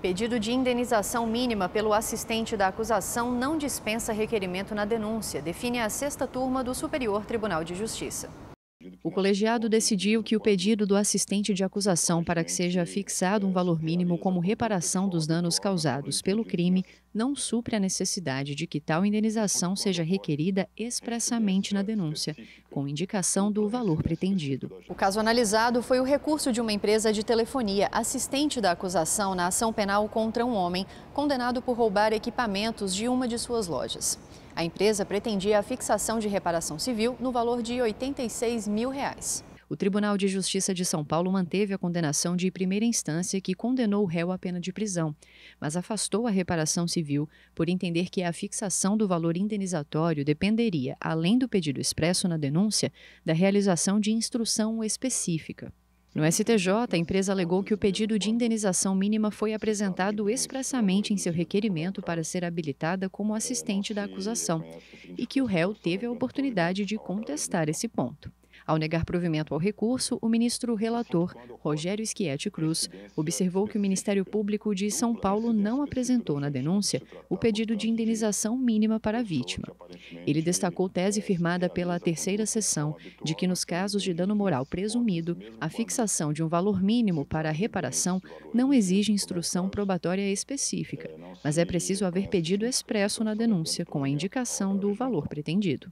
Pedido de indenização mínima pelo assistente da acusação não dispensa requerimento na denúncia, define a sexta turma do Superior Tribunal de Justiça. O colegiado decidiu que o pedido do assistente de acusação para que seja fixado um valor mínimo como reparação dos danos causados pelo crime não supre a necessidade de que tal indenização seja requerida expressamente na denúncia, com indicação do valor pretendido. O caso analisado foi o recurso de uma empresa de telefonia assistente da acusação na ação penal contra um homem condenado por roubar equipamentos de uma de suas lojas. A empresa pretendia a fixação de reparação civil no valor de 86 mil reais. O Tribunal de Justiça de São Paulo manteve a condenação de primeira instância que condenou o réu à pena de prisão, mas afastou a reparação civil por entender que a fixação do valor indenizatório dependeria, além do pedido expresso na denúncia, da realização de instrução específica. No STJ, a empresa alegou que o pedido de indenização mínima foi apresentado expressamente em seu requerimento para ser habilitada como assistente da acusação e que o réu teve a oportunidade de contestar esse ponto. Ao negar provimento ao recurso, o ministro relator, Rogério Schietti Cruz, observou que o Ministério Público de São Paulo não apresentou na denúncia o pedido de indenização mínima para a vítima. Ele destacou tese firmada pela terceira sessão de que, nos casos de dano moral presumido, a fixação de um valor mínimo para a reparação não exige instrução probatória específica, mas é preciso haver pedido expresso na denúncia com a indicação do valor pretendido.